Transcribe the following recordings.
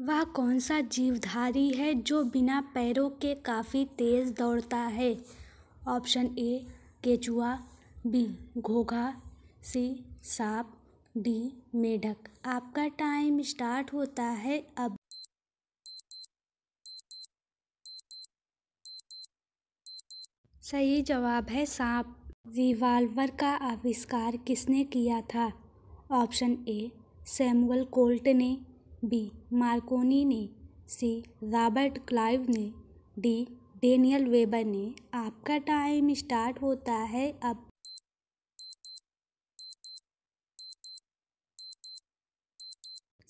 वह कौन सा जीवधारी है जो बिना पैरों के काफ़ी तेज़ दौड़ता है ऑप्शन ए केचुआ बी घोघा सी सांप डी मेढक आपका टाइम स्टार्ट होता है अब सही जवाब है सांप रिवाल्वर का आविष्कार किसने किया था ऑप्शन ए सैमुअल कोल्ट ने बी मार्कोनी ने सी रॉबर्ट क्लाइव ने डी डेनियल वेबर ने आपका टाइम स्टार्ट होता है अब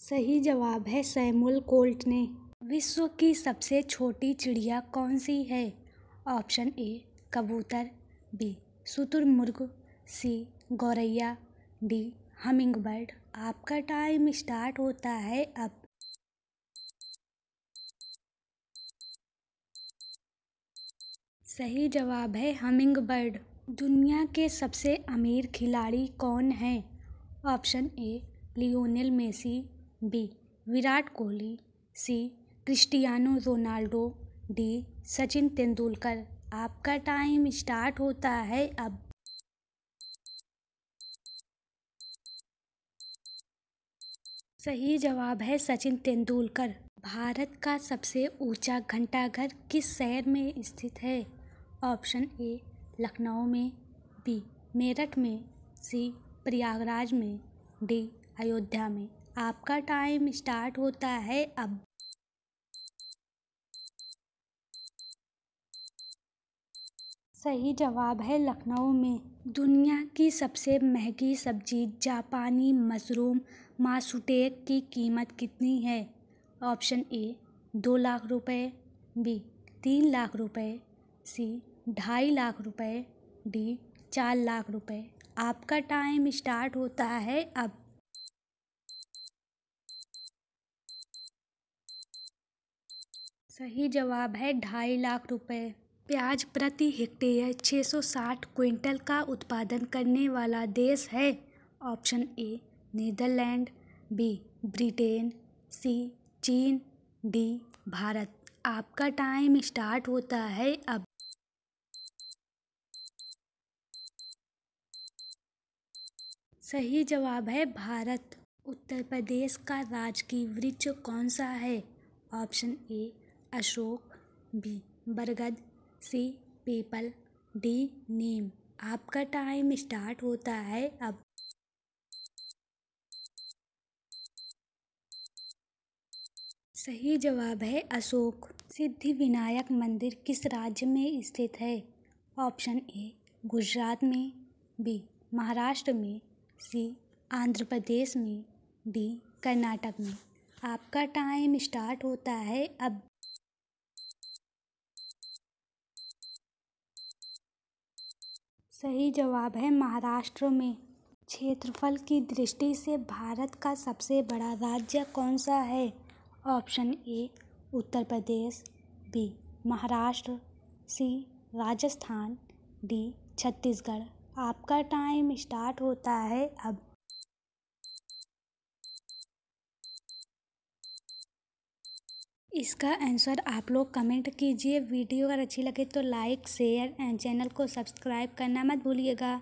सही जवाब है सैमुअल कोल्ट ने विश्व की सबसे छोटी चिड़िया कौन सी है ऑप्शन ए कबूतर बी शुतुरमुर्ग सी गौरैया डी हमिंगबर्ड आपका टाइम स्टार्ट होता है अब सही जवाब है हमिंगबर्ड दुनिया के सबसे अमीर खिलाड़ी कौन हैं option A Lionel Messi B Virat Kohli C Cristiano Ronaldo D Sachin Tendulkar आपका टाइम स्टार्ट होता है अब सही जवाब है सचिन तेंदुलकर भारत का सबसे ऊँचा घंटाघर किस शहर में स्थित है ऑप्शन ए लखनऊ में बी मेरठ में सी प्रयागराज में डी अयोध्या में आपका टाइम स्टार्ट होता है अब सही जवाब है लखनऊ में दुनिया की सबसे महंगी सब्जी जापानी मशरूम मासुटेक की कीमत कितनी है ऑप्शन ए दो लाख रुपये बी तीन लाख रुपये सी ढाई लाख रुपये डी चार लाख रुपये आपका टाइम स्टार्ट होता है अब सही जवाब है ढाई लाख रुपए प्याज प्रति हेक्टेयर छः सौ साठ क्विंटल का उत्पादन करने वाला देश है option A Netherland B Britain C चीन डी भारत आपका टाइम स्टार्ट होता है अब सही जवाब है भारत उत्तर प्रदेश का राजकीय वृक्ष कौन सा है ऑप्शन ए अशोक बी बरगद सी पीपल डी नेम आपका टाइम स्टार्ट होता है अब सही जवाब है अशोक सिद्धि विनायक मंदिर किस राज्य में स्थित है ऑप्शन ए गुजरात में बी महाराष्ट्र में सी आंध्र प्रदेश में डी कर्नाटक में आपका टाइम स्टार्ट होता है अब सही जवाब है महाराष्ट्र में क्षेत्रफल की दृष्टि से भारत का सबसे बड़ा राज्य कौन सा है option A Uttar Pradesh B Maharashtra C Rajasthan D Chhattisgarh आपका टाइम स्टार्ट होता है अब इसका आंसर आप लोग कमेंट कीजिए वीडियो अगर अच्छी लगे तो लाइक शेयर एंड चैनल को सब्सक्राइब करना मत भूलिएगा